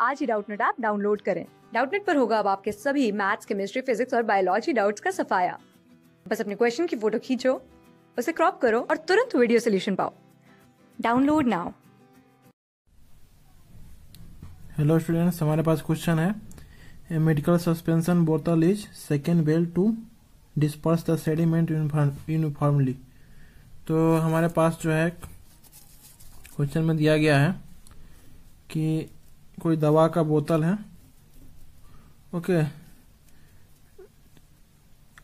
आज ही Doubtnut app download करें डाउटनेट पर होगा अब आपके सभी मैथ्स केमिस्ट्री फिजिक्स और बायोलॉजी डाउट्स का सफाया बस अपने क्वेश्चन की फोटो खींचो उसे क्रॉप करो और तुरंत वीडियो सोल्यूशन पाओ डाउनलोड नाउ हेलो स्टूडेंट्स हमारे पास क्वेश्चन है A medical suspension bottle is second well to disperse the sediment uniformly. तो हमारे पास जो है क्वेश्चन में दिया गया है कि कोई दवा का बोतल है ओके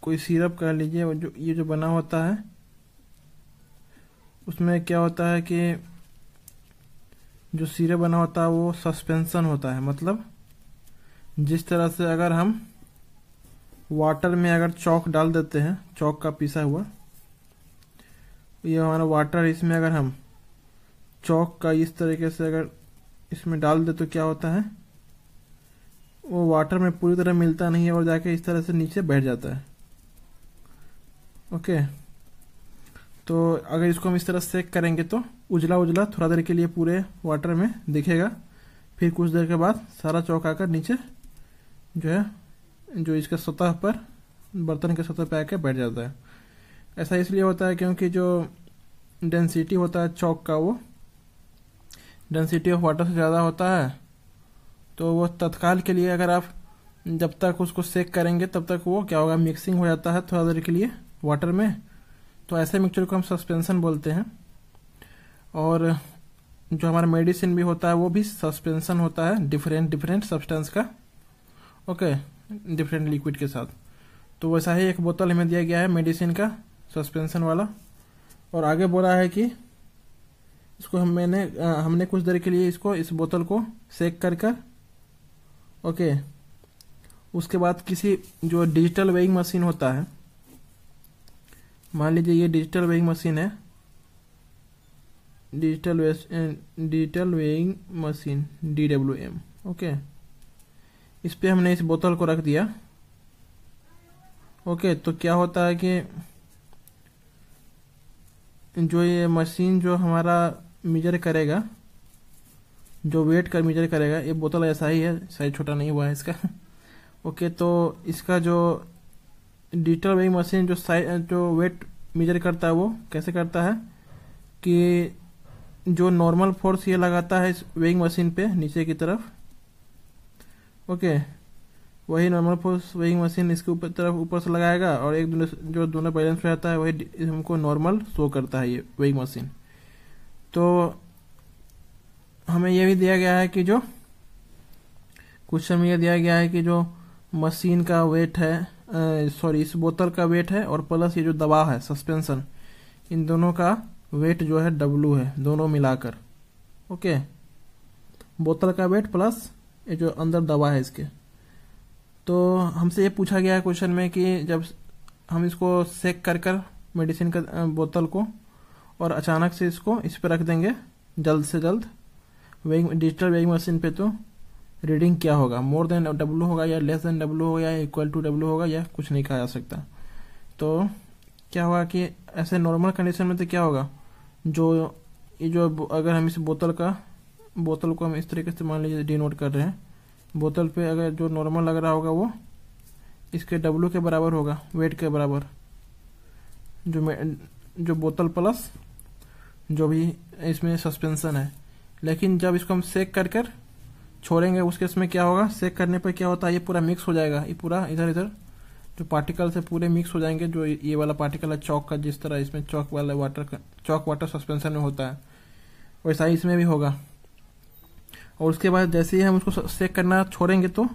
कोई सिरप कह लीजिए जो ये जो बना होता है उसमें क्या होता है कि जो सिरप बना होता है वो सस्पेंसन होता है मतलब जिस तरह से अगर हम वाटर में अगर चौक डाल देते हैं चौक का पिसा हुआ ये हमारा वाटर इसमें अगर हम चौक का इस तरीके से अगर इसमें डाल दे तो क्या होता है वो वाटर में पूरी तरह मिलता नहीं है और जाके इस तरह से नीचे बैठ जाता है ओके तो अगर इसको हम इस तरह सेक करेंगे तो उजला उजला थोड़ा देर के लिए पूरे वाटर में दिखेगा फिर कुछ देर के बाद सारा चौक आकर नीचे जो है जो इसका सतह पर बर्तन के सतह पर आकर बैठ जाता है ऐसा इसलिए होता है क्योंकि जो डेंसिटी होता है चौक का वो डेंसिटी ऑफ वाटर से ज़्यादा होता है तो वो तत्काल के लिए अगर आप जब तक उसको सेक करेंगे तब तक वो क्या होगा मिक्सिंग हो जाता है थोड़ा देर के लिए वाटर में तो ऐसे मिक्सचर को हम सस्पेंसन बोलते हैं और जो हमारा मेडिसिन भी होता है वो भी सस्पेंसन होता है डिफरेंट डिफरेंट सब्सटेंस का ओके डिफरेंट लिक्विड के साथ तो वैसा ही एक बोतल हमें दिया गया है मेडिसिन का सस्पेंसन वाला और आगे बोला है कि इसको हम मैंने हमने कुछ देर के लिए इसको इस बोतल को सेक कर कर ओके उसके बाद किसी जो डिजिटल वेइंग मशीन होता है मान लीजिए ये डिजिटल वेइंग मशीन है digital weigh digital weighing machine D W M okay इस पर हमने इस बोतल को रख दिया ओके तो क्या होता है कि जो ये मशीन जो हमारा मेजर करेगा जो वेट का मेजर करेगा ये बोतल ऐसा ही है साइज छोटा नहीं हुआ है इसका ओके तो इसका जो डिजिटल वेइंग मशीन जो साइज जो वेट मेजर करता है वो कैसे करता है कि जो नॉर्मल फोर्स ये लगाता है इस वेइंग मशीन पे नीचे की तरफ ओके वही नॉर्मल फोर्स वेइंग मशीन इसके ऊपर तरफ ऊपर से लगाएगा और एक दोनों जो दोनों बैलेंस में रहता है वही हमको नॉर्मल शो करता है ये वेइंग मशीन तो हमें यह भी दिया गया है कि जो क्वेश्चन में यह दिया गया है कि जो मशीन का वेट है सॉरी इस बोतल का वेट है और प्लस ये जो दबाव है सस्पेंशन इन दोनों का वेट जो है डब्लू है दोनों मिलाकर ओके बोतल का वेट प्लस ये जो अंदर दवा है इसके तो हमसे ये पूछा गया है क्वेश्चन में कि जब हम इसको सेक कर कर मेडिसिन का बोतल को और अचानक से इसको इस पर रख देंगे जल्द से जल्द वेइंग डिजिटल वेइंग मशीन पे तो रीडिंग क्या होगा मोर देन डब्लू होगा या लेस देन डब्लू होगा या इक्वल टू डब्लू होगा या कुछ नहीं कहा जा सकता तो क्या होगा कि ऐसे नॉर्मल कंडीशन में तो क्या होगा जो ये जो अगर हम इस बोतल का बोतल को हम इस तरीके से मान लीजिए डिनोट कर रहे हैं बोतल पे अगर जो नॉर्मल लग रहा होगा वो इसके डब्लू के बराबर होगा वेट के बराबर जो जो बोतल प्लस जो भी इसमें सस्पेंसन है लेकिन जब इसको हम सेक कर कर छोड़ेंगे उसके इसमें क्या होगा सेक करने पर क्या होता है ये पूरा मिक्स हो जाएगा ये पूरा इधर इधर जो पार्टिकल से पूरे मिक्स हो जाएंगे जो ये वाला पार्टिकल है चौक का जिस तरह इसमें चौक वाला वाटर चौक वाटर सस्पेंसन में होता है वैसा ही इसमें भी होगा और उसके बाद जैसे ही हम उसको सेक करना छोड़ेंगे तो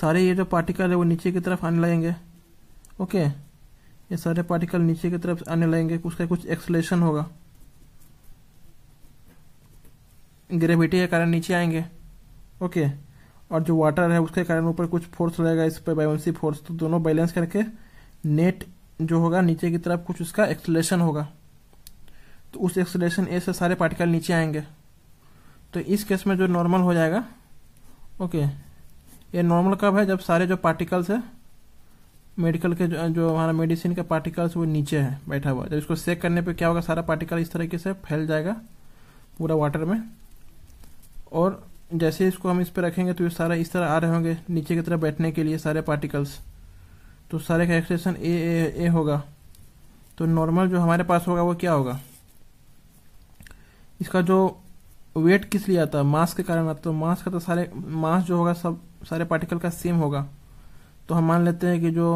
सारे ये जो पार्टिकल है वो नीचे की तरफ आने लगेंगे ओके ये सारे पार्टिकल नीचे की तरफ आने लगेंगे उसका कुछ एक्सलेशन होगा ग्रेविटी के कारण नीचे आएंगे ओके और जो वाटर है उसके कारण ऊपर कुछ फोर्स रहेगा इस पर बायसी फोर्स तो दोनों बैलेंस करके नेट जो होगा नीचे की तरफ कुछ उसका एक्सलेशन होगा तो उस एक्सलेशन ए से सारे पार्टिकल नीचे आएंगे तो इस केस में जो नॉर्मल हो जाएगा ओके ये नॉर्मल कब है जब सारे जो पार्टिकल्स है मेडिकल के जो जो हमारा मेडिसिन के पार्टिकल्स वो नीचे है बैठा हुआ जब इसको सेक करने पे क्या होगा सारा पार्टिकल इस तरीके से फैल जाएगा पूरा वाटर में और जैसे इसको हम इस पर रखेंगे तो ये सारा इस तरह आ रहे होंगे नीचे की तरफ बैठने के लिए सारे पार्टिकल्स तो सारे का एक्सप्रेशन ए ए ए होगा तो नॉर्मल जो हमारे पास होगा वो क्या होगा इसका जो वेट किस लिए आता है मास के कारण आता तो मास का तो सारे मास जो होगा सब सारे पार्टिकल का सेम होगा तो हम मान लेते हैं कि जो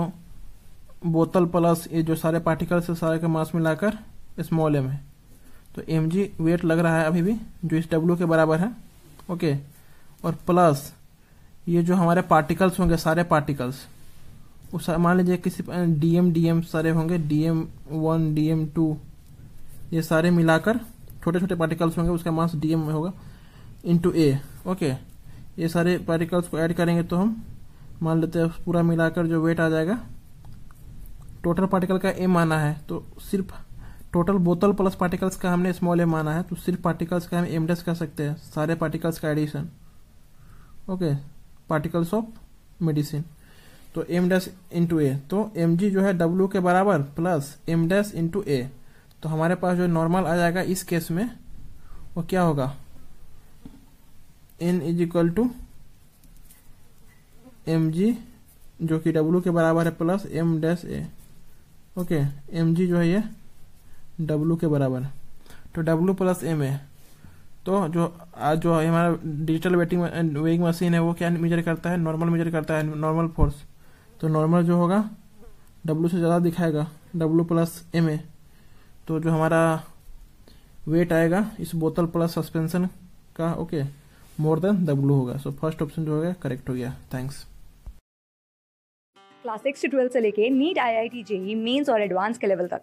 बोतल प्लस ये जो सारे पार्टिकल्स है सारे का मास मिलाकर स्मॉल एम है तो एम जी वेट लग रहा है अभी भी जो इस डब्ल्यू के बराबर है ओके और प्लस ये जो हमारे पार्टिकल्स होंगे सारे पार्टिकल्स उस मान लीजिए किसी डीएम डीएम सारे होंगे डीएम वन डीएम टू ये सारे मिलाकर छोटे छोटे पार्टिकल्स होंगे उसका मास डीएम होगा इंटू ए ओके ये सारे पार्टिकल्स को ऐड करेंगे तो हम मान लेते हैं पूरा मिलाकर जो वेट आ जाएगा टोटल पार्टिकल का एम आना है तो सिर्फ टोटल बोतल प्लस पार्टिकल्स का हमने स्मॉल ए माना है तो सिर्फ पार्टिकल्स का हम एम डेस कह सकते हैं सारे पार्टिकल्स का addition okay particles of medicine तो एम डेस इंटू ए तो एम जी जो है डब्ल्यू के बराबर प्लस एम डेस इंटू ए तो हमारे पास जो नॉर्मल आ जाएगा इस केस में वो क्या होगा N is equal to M G जो कि डब्ल्यू के बराबर है प्लस एम डेस ए ओके एम जी जो है ये W के बराबर तो W प्लस एम ए तो जो आज जो हमारा डिजिटल वेटिंग वेइंग मशीन है वो क्या मेजर करता है नॉर्मल मेजर करता है नॉर्मल फोर्स तो नॉर्मल जो होगा डब्लू से ज़्यादा दिखाएगा डब्लू प्लस एम ए तो जो हमारा वेट आएगा इस बोतल प्लस सस्पेंशन का ओके मोर देन डब्लू होगा सो फर्स्ट ऑप्शन जो होगा करेक्ट हो गया थैंक्स क्लास सिक्स से ट्वेल्थ से लेके NEET I I T JEE mains और एडवांस के लेवल तक